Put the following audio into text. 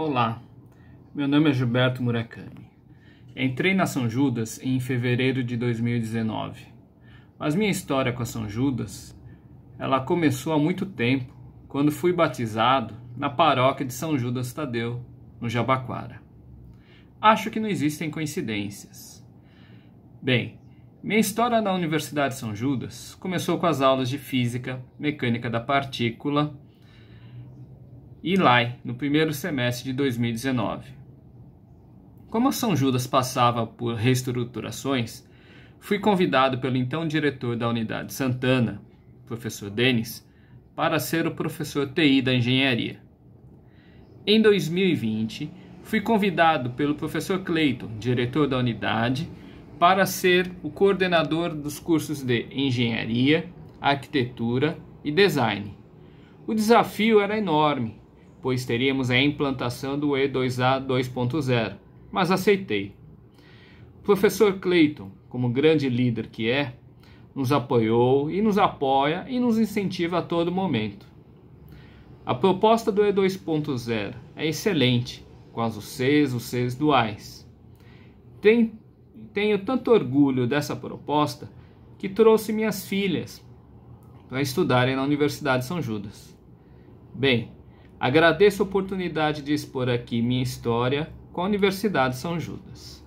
Olá, meu nome é Gilberto Murakami. Entrei na São Judas em fevereiro de 2019, mas minha história com a São Judas ela começou há muito tempo, quando fui batizado na paróquia de São Judas Tadeu, no Jabaquara. Acho que não existem coincidências. Bem, minha história na Universidade de São Judas começou com as aulas de Física, Mecânica da Partícula lá, no primeiro semestre de 2019. Como a São Judas passava por reestruturações, fui convidado pelo então diretor da unidade Santana, professor Denis, para ser o professor TI da engenharia. Em 2020, fui convidado pelo professor Cleiton, diretor da unidade, para ser o coordenador dos cursos de engenharia, arquitetura e design. O desafio era enorme, pois teríamos a implantação do E2A 2.0, mas aceitei. O professor Clayton, como grande líder que é, nos apoiou e nos apoia e nos incentiva a todo momento. A proposta do E2.0 é excelente, com as UCs, UCs duais. Tem, tenho tanto orgulho dessa proposta que trouxe minhas filhas para estudarem na Universidade de São Judas. Bem, Agradeço a oportunidade de expor aqui minha história com a Universidade São Judas.